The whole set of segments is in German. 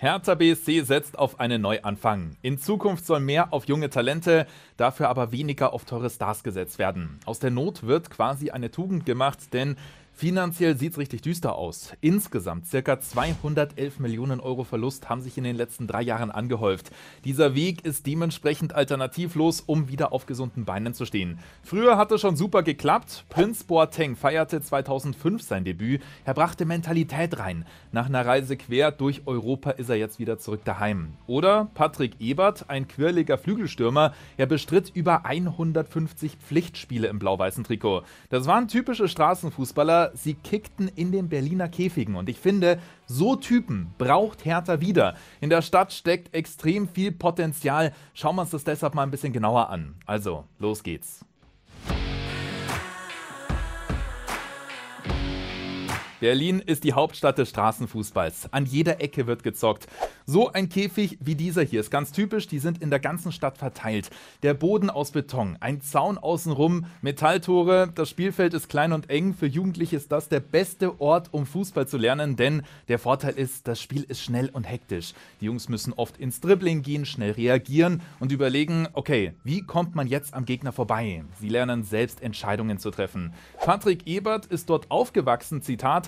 Hertha BSC setzt auf einen Neuanfang. In Zukunft soll mehr auf junge Talente, dafür aber weniger auf teure Stars gesetzt werden. Aus der Not wird quasi eine Tugend gemacht, denn Finanziell sieht es richtig düster aus. Insgesamt circa 211 Millionen Euro Verlust haben sich in den letzten drei Jahren angehäuft. Dieser Weg ist dementsprechend alternativlos, um wieder auf gesunden Beinen zu stehen. Früher hatte es schon super geklappt. Prince Boateng feierte 2005 sein Debüt. Er brachte Mentalität rein. Nach einer Reise quer durch Europa ist er jetzt wieder zurück daheim. Oder Patrick Ebert, ein quirliger Flügelstürmer. Er bestritt über 150 Pflichtspiele im blau-weißen Trikot. Das waren typische Straßenfußballer sie kickten in den Berliner Käfigen. Und ich finde, so Typen braucht Hertha wieder. In der Stadt steckt extrem viel Potenzial. Schauen wir uns das deshalb mal ein bisschen genauer an. Also, los geht's. Berlin ist die Hauptstadt des Straßenfußballs. An jeder Ecke wird gezockt. So ein Käfig wie dieser hier ist ganz typisch. Die sind in der ganzen Stadt verteilt. Der Boden aus Beton, ein Zaun außenrum, Metalltore. Das Spielfeld ist klein und eng. Für Jugendliche ist das der beste Ort, um Fußball zu lernen, denn der Vorteil ist, das Spiel ist schnell und hektisch. Die Jungs müssen oft ins Dribbling gehen, schnell reagieren und überlegen, okay, wie kommt man jetzt am Gegner vorbei? Sie lernen selbst Entscheidungen zu treffen. Patrick Ebert ist dort aufgewachsen, Zitat,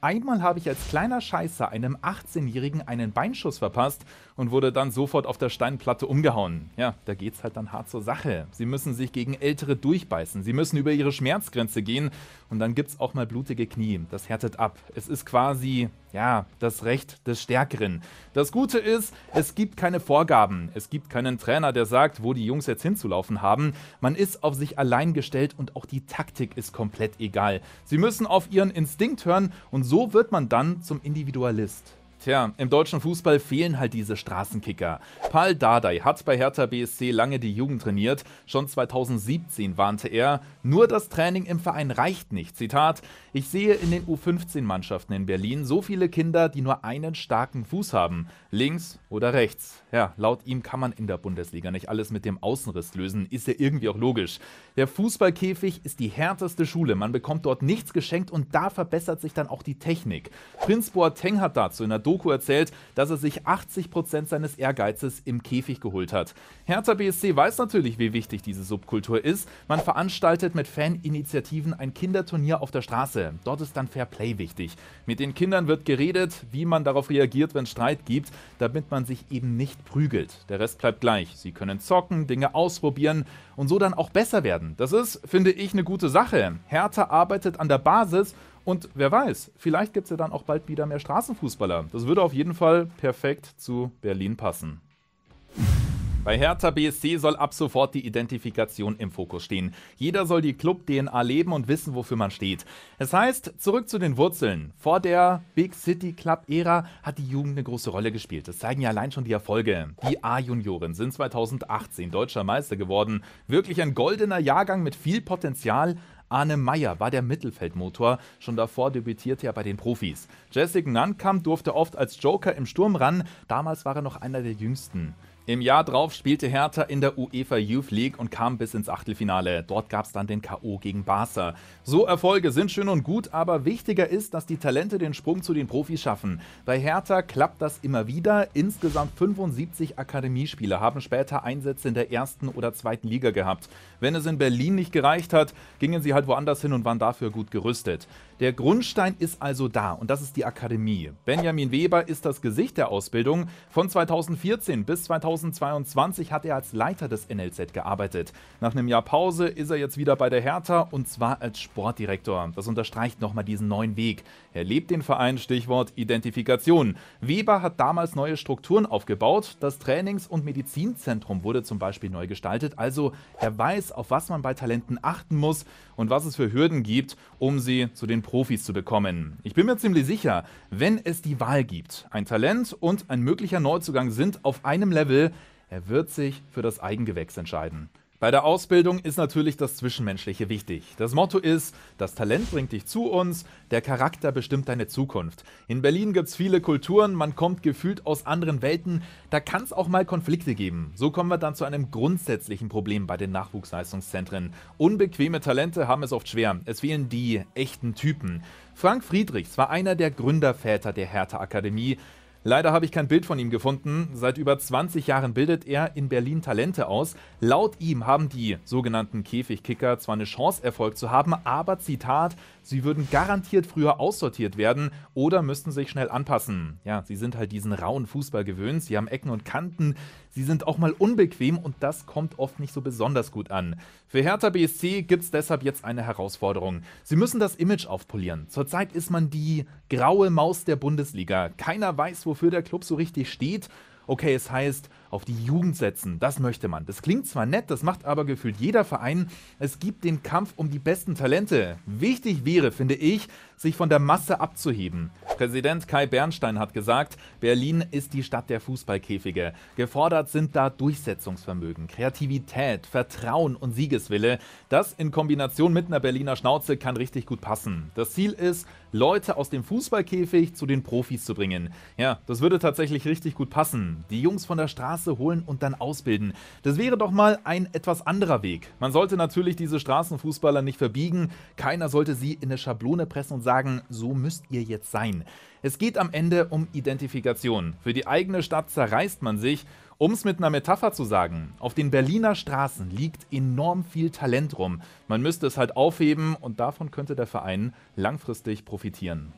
einmal habe ich als kleiner Scheißer einem 18-Jährigen einen Beinschuss verpasst und wurde dann sofort auf der Steinplatte umgehauen. Ja, da geht's halt dann hart zur Sache. Sie müssen sich gegen Ältere durchbeißen, sie müssen über ihre Schmerzgrenze gehen und dann gibt's auch mal blutige Knie. Das härtet ab. Es ist quasi, ja, das Recht des Stärkeren. Das Gute ist, es gibt keine Vorgaben. Es gibt keinen Trainer, der sagt, wo die Jungs jetzt hinzulaufen haben. Man ist auf sich allein gestellt und auch die Taktik ist komplett egal. Sie müssen auf ihren Instinkt hören und so wird man dann zum Individualist. Tja, im deutschen Fußball fehlen halt diese Straßenkicker. Paul Dardai hat bei Hertha BSC lange die Jugend trainiert. Schon 2017 warnte er, nur das Training im Verein reicht nicht. Zitat, ich sehe in den U15-Mannschaften in Berlin so viele Kinder, die nur einen starken Fuß haben. Links oder rechts. Ja, laut ihm kann man in der Bundesliga nicht alles mit dem Außenriss lösen. Ist ja irgendwie auch logisch. Der Fußballkäfig ist die härteste Schule. Man bekommt dort nichts geschenkt und da verbessert sich dann auch die Technik. Prinz Boateng hat dazu in der Doku Doku erzählt, dass er sich 80% Prozent seines Ehrgeizes im Käfig geholt hat. Hertha BSC weiß natürlich, wie wichtig diese Subkultur ist. Man veranstaltet mit Faninitiativen ein Kinderturnier auf der Straße. Dort ist dann Fair Play wichtig. Mit den Kindern wird geredet, wie man darauf reagiert, wenn es Streit gibt, damit man sich eben nicht prügelt. Der Rest bleibt gleich. Sie können zocken, Dinge ausprobieren und so dann auch besser werden. Das ist, finde ich, eine gute Sache. Hertha arbeitet an der Basis und wer weiß, vielleicht gibt es ja dann auch bald wieder mehr Straßenfußballer. Das würde auf jeden Fall perfekt zu Berlin passen. Bei Hertha BSC soll ab sofort die Identifikation im Fokus stehen. Jeder soll die Club-DNA leben und wissen, wofür man steht. Es heißt, zurück zu den Wurzeln. Vor der Big City Club-Ära hat die Jugend eine große Rolle gespielt. Das zeigen ja allein schon die Erfolge. Die A-Junioren sind 2018 deutscher Meister geworden. Wirklich ein goldener Jahrgang mit viel Potenzial, Arne Meyer war der Mittelfeldmotor, schon davor debütierte er bei den Profis. Jessica Nankamp durfte oft als Joker im Sturm ran, damals war er noch einer der jüngsten. Im Jahr drauf spielte Hertha in der UEFA Youth League und kam bis ins Achtelfinale. Dort gab es dann den K.O. gegen Barca. So Erfolge sind schön und gut, aber wichtiger ist, dass die Talente den Sprung zu den Profis schaffen. Bei Hertha klappt das immer wieder. Insgesamt 75 Akademiespieler haben später Einsätze in der ersten oder zweiten Liga gehabt. Wenn es in Berlin nicht gereicht hat, gingen sie halt halt woanders hin und waren dafür gut gerüstet. Der Grundstein ist also da und das ist die Akademie. Benjamin Weber ist das Gesicht der Ausbildung. Von 2014 bis 2022 hat er als Leiter des NLZ gearbeitet. Nach einem Jahr Pause ist er jetzt wieder bei der Hertha und zwar als Sportdirektor. Das unterstreicht nochmal diesen neuen Weg. Er lebt den Verein, Stichwort Identifikation. Weber hat damals neue Strukturen aufgebaut. Das Trainings- und Medizinzentrum wurde zum Beispiel neu gestaltet. Also er weiß, auf was man bei Talenten achten muss und und was es für Hürden gibt, um sie zu den Profis zu bekommen. Ich bin mir ziemlich sicher, wenn es die Wahl gibt, ein Talent und ein möglicher Neuzugang sind auf einem Level, er wird sich für das Eigengewächs entscheiden. Bei der Ausbildung ist natürlich das Zwischenmenschliche wichtig. Das Motto ist, das Talent bringt dich zu uns, der Charakter bestimmt deine Zukunft. In Berlin gibt es viele Kulturen, man kommt gefühlt aus anderen Welten, da kann es auch mal Konflikte geben. So kommen wir dann zu einem grundsätzlichen Problem bei den Nachwuchsleistungszentren. Unbequeme Talente haben es oft schwer, es fehlen die echten Typen. Frank Friedrichs war einer der Gründerväter der Hertha Akademie. Leider habe ich kein Bild von ihm gefunden. Seit über 20 Jahren bildet er in Berlin Talente aus. Laut ihm haben die sogenannten Käfigkicker zwar eine Chance, Erfolg zu haben, aber Zitat, sie würden garantiert früher aussortiert werden oder müssten sich schnell anpassen. Ja, sie sind halt diesen rauen Fußball gewöhnt. Sie haben Ecken und Kanten, Sie sind auch mal unbequem und das kommt oft nicht so besonders gut an. Für Hertha BSC gibt es deshalb jetzt eine Herausforderung. Sie müssen das Image aufpolieren. Zurzeit ist man die graue Maus der Bundesliga. Keiner weiß, wofür der Club so richtig steht. Okay, es heißt, auf die Jugend setzen. Das möchte man. Das klingt zwar nett, das macht aber gefühlt jeder Verein. Es gibt den Kampf um die besten Talente. Wichtig wäre, finde ich, sich von der Masse abzuheben. Präsident Kai Bernstein hat gesagt, Berlin ist die Stadt der Fußballkäfige. Gefordert sind da Durchsetzungsvermögen, Kreativität, Vertrauen und Siegeswille. Das in Kombination mit einer Berliner Schnauze kann richtig gut passen. Das Ziel ist, Leute aus dem Fußballkäfig zu den Profis zu bringen. Ja, das würde tatsächlich richtig gut passen. Die Jungs von der Straße Straße holen und dann ausbilden. Das wäre doch mal ein etwas anderer Weg. Man sollte natürlich diese Straßenfußballer nicht verbiegen. Keiner sollte sie in eine Schablone pressen und sagen, so müsst ihr jetzt sein. Es geht am Ende um Identifikation. Für die eigene Stadt zerreißt man sich um es mit einer Metapher zu sagen, auf den Berliner Straßen liegt enorm viel Talent rum. Man müsste es halt aufheben und davon könnte der Verein langfristig profitieren.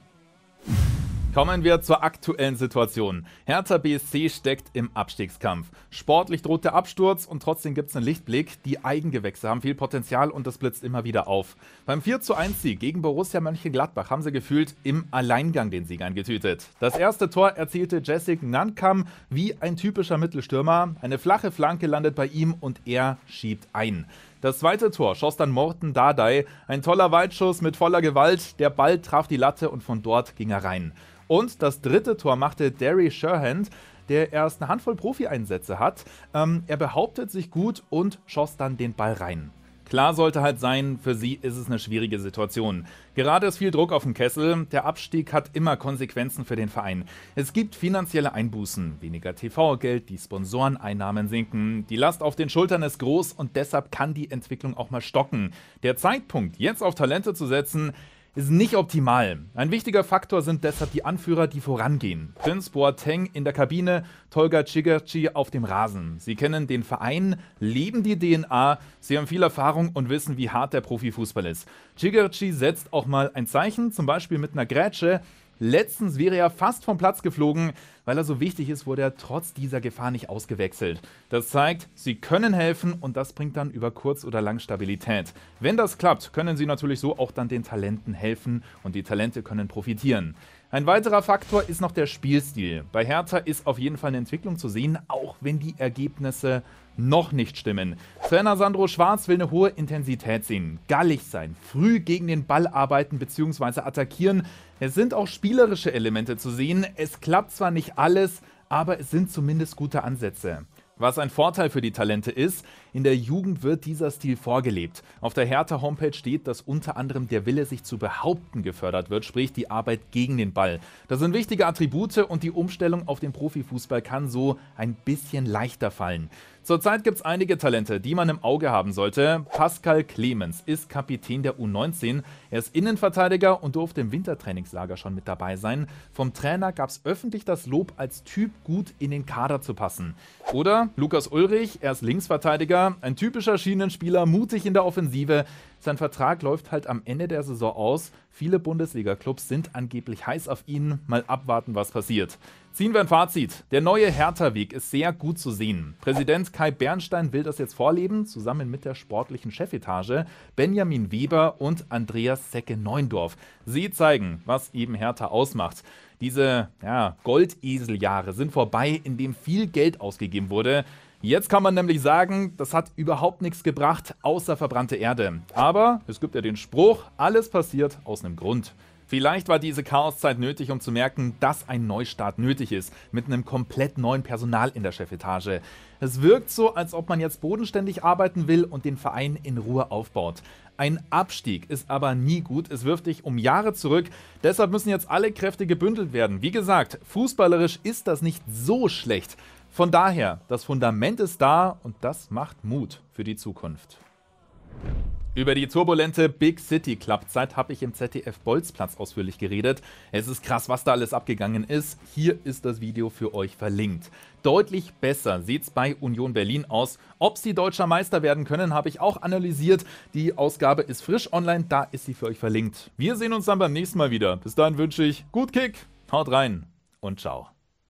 Kommen wir zur aktuellen Situation. Hertha BSC steckt im Abstiegskampf. Sportlich droht der Absturz und trotzdem gibt es einen Lichtblick. Die Eigengewächse haben viel Potenzial und das blitzt immer wieder auf. Beim 41 Sieg gegen Borussia Mönchengladbach haben sie gefühlt im Alleingang den Sieg eingetütet. Das erste Tor erzielte Jessic Nankam wie ein typischer Mittelstürmer. Eine flache Flanke landet bei ihm und er schiebt ein. Das zweite Tor schoss dann Morten Dardai. Ein toller Weitschuss mit voller Gewalt. Der Ball traf die Latte und von dort ging er rein. Und das dritte Tor machte Derry Sherhand, der erst eine Handvoll Profi-Einsätze hat. Ähm, er behauptet sich gut und schoss dann den Ball rein. Klar sollte halt sein, für sie ist es eine schwierige Situation. Gerade ist viel Druck auf dem Kessel, der Abstieg hat immer Konsequenzen für den Verein. Es gibt finanzielle Einbußen, weniger TV-Geld, die Sponsoreneinnahmen sinken, die Last auf den Schultern ist groß und deshalb kann die Entwicklung auch mal stocken. Der Zeitpunkt, jetzt auf Talente zu setzen, ist nicht optimal. Ein wichtiger Faktor sind deshalb die Anführer, die vorangehen. Prinz Boateng in der Kabine, Tolga Cigerci auf dem Rasen. Sie kennen den Verein, leben die DNA, sie haben viel Erfahrung und wissen, wie hart der Profifußball ist. Cigerci setzt auch mal ein Zeichen, zum Beispiel mit einer Grätsche, Letztens wäre er fast vom Platz geflogen. Weil er so wichtig ist, wurde er trotz dieser Gefahr nicht ausgewechselt. Das zeigt, sie können helfen und das bringt dann über kurz oder lang Stabilität. Wenn das klappt, können sie natürlich so auch dann den Talenten helfen und die Talente können profitieren. Ein weiterer Faktor ist noch der Spielstil. Bei Hertha ist auf jeden Fall eine Entwicklung zu sehen, auch wenn die Ergebnisse noch nicht stimmen. Trainer Sandro Schwarz will eine hohe Intensität sehen, gallig sein, früh gegen den Ball arbeiten bzw. attackieren. Es sind auch spielerische Elemente zu sehen. Es klappt zwar nicht alles, aber es sind zumindest gute Ansätze. Was ein Vorteil für die Talente ist, in der Jugend wird dieser Stil vorgelebt. Auf der Hertha-Homepage steht, dass unter anderem der Wille, sich zu behaupten, gefördert wird, sprich die Arbeit gegen den Ball. Das sind wichtige Attribute und die Umstellung auf den Profifußball kann so ein bisschen leichter fallen. Zurzeit gibt es einige Talente, die man im Auge haben sollte. Pascal Clemens ist Kapitän der U19. Er ist Innenverteidiger und durfte im Wintertrainingslager schon mit dabei sein. Vom Trainer gab es öffentlich das Lob, als Typ gut in den Kader zu passen. Oder Lukas Ulrich, er ist Linksverteidiger, ein typischer Schienenspieler, mutig in der Offensive. Sein Vertrag läuft halt am Ende der Saison aus. Viele Bundesliga-Clubs sind angeblich heiß auf ihn. Mal abwarten, was passiert. Ziehen wir ein Fazit. Der neue Hertha-Weg ist sehr gut zu sehen. Präsident Kai Bernstein will das jetzt vorleben, zusammen mit der sportlichen Chefetage, Benjamin Weber und Andreas Secke-Neundorf. Sie zeigen, was eben Hertha ausmacht. Diese ja, Goldeseljahre sind vorbei, in dem viel Geld ausgegeben wurde. Jetzt kann man nämlich sagen, das hat überhaupt nichts gebracht, außer verbrannte Erde. Aber es gibt ja den Spruch, alles passiert aus einem Grund. Vielleicht war diese Chaoszeit nötig, um zu merken, dass ein Neustart nötig ist, mit einem komplett neuen Personal in der Chefetage. Es wirkt so, als ob man jetzt bodenständig arbeiten will und den Verein in Ruhe aufbaut. Ein Abstieg ist aber nie gut, es wirft dich um Jahre zurück, deshalb müssen jetzt alle Kräfte gebündelt werden. Wie gesagt, fußballerisch ist das nicht so schlecht. Von daher, das Fundament ist da und das macht Mut für die Zukunft. Über die turbulente Big City Club-Zeit habe ich im ZDF Bolzplatz ausführlich geredet. Es ist krass, was da alles abgegangen ist. Hier ist das Video für euch verlinkt. Deutlich besser sieht es bei Union Berlin aus. Ob sie deutscher Meister werden können, habe ich auch analysiert. Die Ausgabe ist frisch online, da ist sie für euch verlinkt. Wir sehen uns dann beim nächsten Mal wieder. Bis dahin wünsche ich gut Kick, haut rein und ciao.